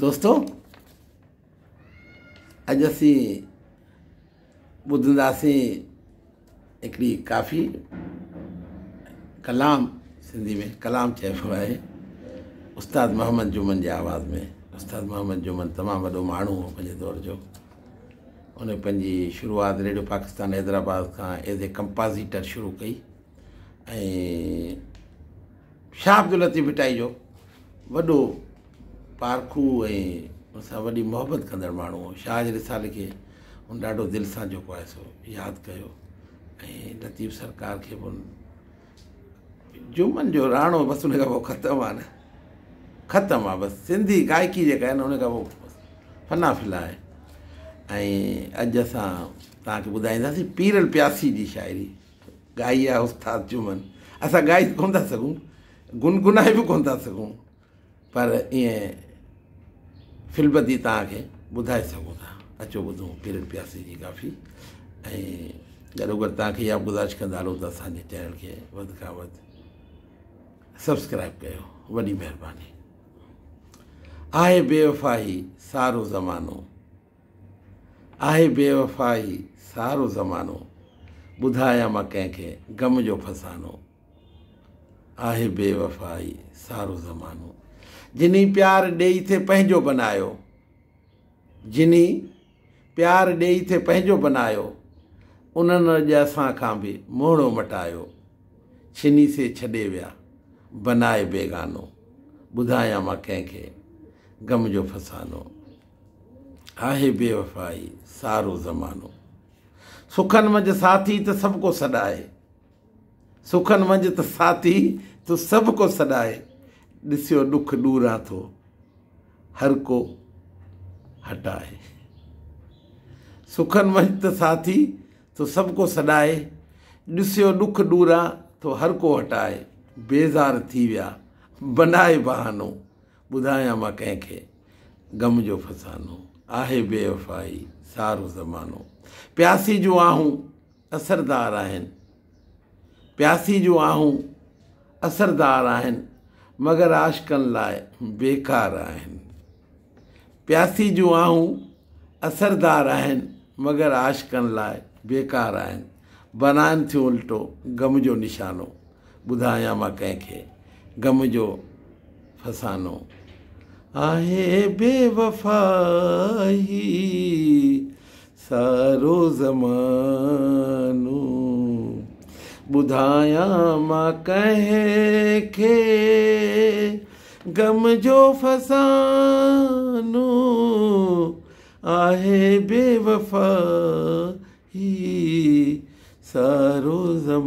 दोस्तों अज अस ॿुधंदासीं काफ़ी कलाम सिंधी में कलाम चइबो है उस्ताद मोहम्मद जुमन जे आवाज़ में उस्ताद मोहम्मद जुमन तमाम वो माण्हू हो पंहिंजे दौरु जो उन्हें पंहिंजी शुरूआति रेडियो पाकिस्तान हैदराबाद का एज ए कंपाजिटर शुरू कई शाह अब्दुल लतीफ़ फिटाई जो वो पारखू ऐं हुन सां वॾी मुहबत कंदड़ माण्हू हो शाह जे रिसाल खे हुन ॾाढो दिलि सां जेको आहे सो यादि कयो ऐं लतीफ़ सरकार खे बि उन जुमन जो राणो बसि उन खां पोइ ख़तमु आहे न ख़तमु आहे बसि सिंधी गायकी जेका आहे न उन खां पोइ फना फिला आहे ऐं अॼु असां तव्हांखे ॿुधाईंदासीं पीरल प्यासी जी शाइरी गाई आहे उस्ताद जुमन असां गाई कोन था सघूं गुनगुनाए बि कोन था सघूं पर ईअं फिलबती तव्हांखे ॿुधाए सघूं था अचो ॿुधो पीर प्यासी जी काफ़ी ऐं गॾु अगरि तव्हांखे इहा गुज़ारिश कंदा हलूं त असांजे चैनल खे वधि खां वधि सब्सक्राइब कयो वॾी महिरबानी आहे बे सारो ज़मानो आहे बे सारो ज़मानो ॿुधायां मां कंहिंखे ग़म जो फसानो आहे बे सारो ज़मानो जिनी प्यार ॾेई थे पंहिंजो बनायो जिनी प्यार ॾेई थे पंहिंजो बनायो उन्हनि अॼु असां खां बि मोहणो मटायो छिनी से छॾे विया बनाए बेगानो ॿुधायां मां कंहिंखे गम जो फसानो आहे बेवफ़ाई सारो ज़मानो सुखनि मंझि साथी त सभु को सॾाए सुखनि मंझि त साथी त सभु को सॾाए ॾिसियो ॾुखु डूरा थो हर को हटाए सुखनि में त साथी तो सभु को सॾाए ॾिसियो ॾुखु डूरा थो हर को हटाए बेज़ार थी विया बनाए बहानो ॿुधायां मां कंहिंखे ग़म जो फसानो आहे बेवफ़ाई सारो ज़मानो प्यासी जूं आहूं असरदार आहिनि प्यासी जूं आहूं असरदार आहिनि मगर आजकल लाए बेकार आहिनि प्यासी जूं असरदार आहिनि मगर आजकल कल लाइ बेकार आहिनि बनाइनि थियूं उल्टो गम जो निशानो ॿुधायां मां कंहिंखे गम जो फसानो आहे बेवफाही सारो ज़मा बुधाया माँ कहे खे गम जो फसानो आहे बेवफा ही सारो जमानो